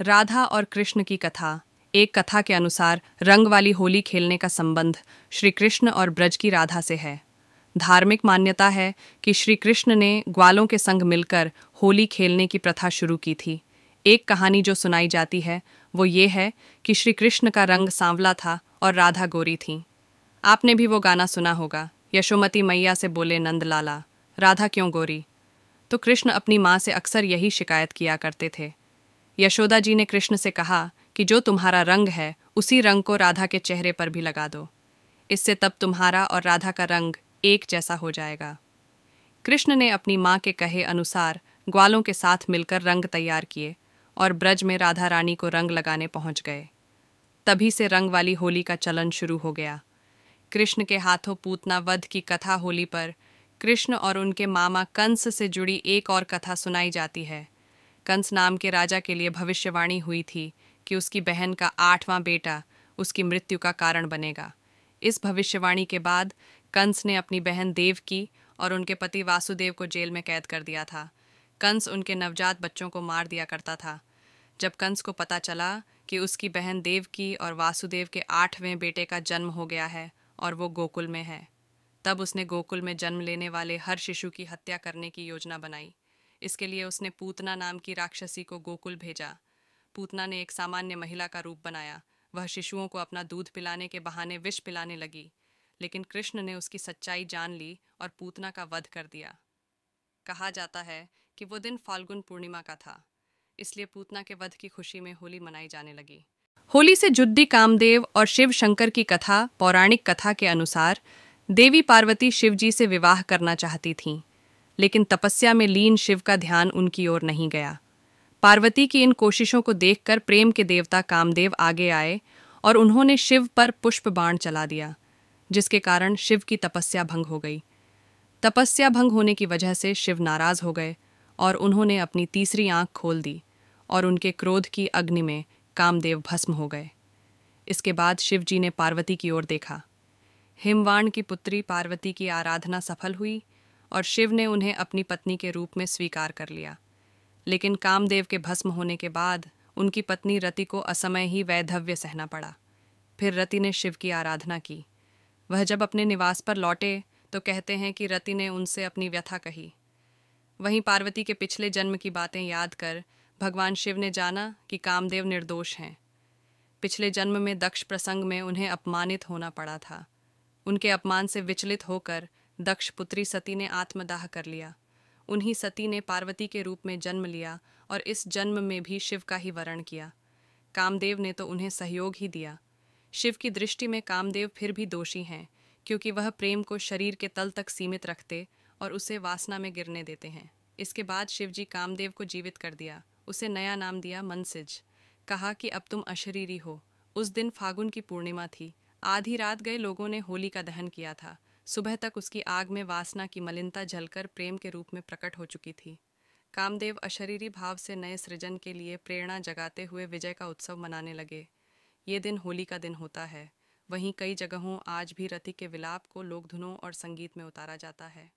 राधा और कृष्ण की कथा एक कथा के अनुसार रंग वाली होली खेलने का संबंध श्री कृष्ण और ब्रज की राधा से है धार्मिक मान्यता है कि श्री कृष्ण ने ग्वालों के संग मिलकर होली खेलने की प्रथा शुरू की थी एक कहानी जो सुनाई जाती है वो ये है कि श्री कृष्ण का रंग सांवला था और राधा गोरी थीं आपने भी वो गाना सुना होगा यशोमती मैया से बोले नंदलाला राधा क्यों गोरी तो कृष्ण अपनी माँ से अक्सर यही शिकायत किया करते थे यशोदा जी ने कृष्ण से कहा कि जो तुम्हारा रंग है उसी रंग को राधा के चेहरे पर भी लगा दो इससे तब तुम्हारा और राधा का रंग एक जैसा हो जाएगा कृष्ण ने अपनी माँ के कहे अनुसार ग्वालों के साथ मिलकर रंग तैयार किए और ब्रज में राधा रानी को रंग लगाने पहुंच गए तभी से रंग वाली होली का चलन शुरू हो गया कृष्ण के हाथों पूतना वध की कथा होली पर कृष्ण और उनके मामा कंस से जुड़ी एक और कथा सुनाई जाती है कंस नाम के राजा के लिए भविष्यवाणी हुई थी कि उसकी बहन का आठवां बेटा उसकी मृत्यु का कारण बनेगा इस भविष्यवाणी के बाद कंस ने अपनी बहन देव की और उनके पति वासुदेव को जेल में कैद कर दिया था कंस उनके नवजात बच्चों को मार दिया करता था जब कंस को पता चला कि उसकी बहन देव की और वासुदेव के आठवें बेटे का जन्म हो गया है और वो गोकुल में है तब उसने गोकुल में जन्म लेने वाले हर शिशु की हत्या करने की योजना बनाई इसके लिए उसने पूतना नाम की राक्षसी को गोकुल भेजा पूतना ने एक सामान्य महिला का रूप बनाया वह शिशुओं को अपना दूध पिलाने के बहाने विष पिलाने लगी लेकिन कृष्ण ने उसकी सच्चाई जान ली और पूतना का वध कर दिया कहा जाता है कि वो दिन फाल्गुन पूर्णिमा का था इसलिए पूतना के वध की खुशी में होली मनाई जाने लगी होली से जुद्दी कामदेव और शिव शंकर की कथा पौराणिक कथा के अनुसार देवी पार्वती शिवजी से विवाह करना चाहती थीं लेकिन तपस्या में लीन शिव का ध्यान उनकी ओर नहीं गया पार्वती की इन कोशिशों को देखकर प्रेम के देवता कामदेव आगे आए और उन्होंने शिव पर पुष्प बाण चला दिया जिसके कारण शिव की तपस्या भंग हो गई तपस्या भंग होने की वजह से शिव नाराज हो गए और उन्होंने अपनी तीसरी आंख खोल दी और उनके क्रोध की अग्नि में कामदेव भस्म हो गए इसके बाद शिव जी ने पार्वती की ओर देखा हिमवाण की पुत्री पार्वती की आराधना सफल हुई और शिव ने उन्हें अपनी पत्नी के रूप में स्वीकार कर लिया लेकिन कामदेव के भस्म होने के बाद उनकी पत्नी रति को असमय ही वैधव्य सहना पड़ा फिर रति ने शिव की आराधना की वह जब अपने निवास पर लौटे तो कहते हैं कि रति ने उनसे अपनी व्यथा कही वहीं पार्वती के पिछले जन्म की बातें याद कर भगवान शिव ने जाना कि कामदेव निर्दोष हैं पिछले जन्म में दक्ष प्रसंग में उन्हें अपमानित होना पड़ा था उनके अपमान से विचलित होकर दक्ष पुत्री सती ने आत्मदाह कर लिया उन्हीं सती ने पार्वती के रूप में जन्म लिया और इस जन्म में भी शिव का ही वरण किया कामदेव ने तो उन्हें सहयोग ही दिया शिव की दृष्टि में कामदेव फिर भी दोषी हैं क्योंकि वह प्रेम को शरीर के तल तक सीमित रखते और उसे वासना में गिरने देते हैं इसके बाद शिवजी कामदेव को जीवित कर दिया उसे नया नाम दिया मनसिज कहा कि अब तुम अशरीरी हो उस दिन फागुन की पूर्णिमा थी आधी रात गए लोगों ने होली का दहन किया था सुबह तक उसकी आग में वासना की मलिनता झलकर प्रेम के रूप में प्रकट हो चुकी थी कामदेव अशरीरी भाव से नए सृजन के लिए प्रेरणा जगाते हुए विजय का उत्सव मनाने लगे ये दिन होली का दिन होता है वहीं कई जगहों आज भी रति के विलाप को लोकधुनों और संगीत में उतारा जाता है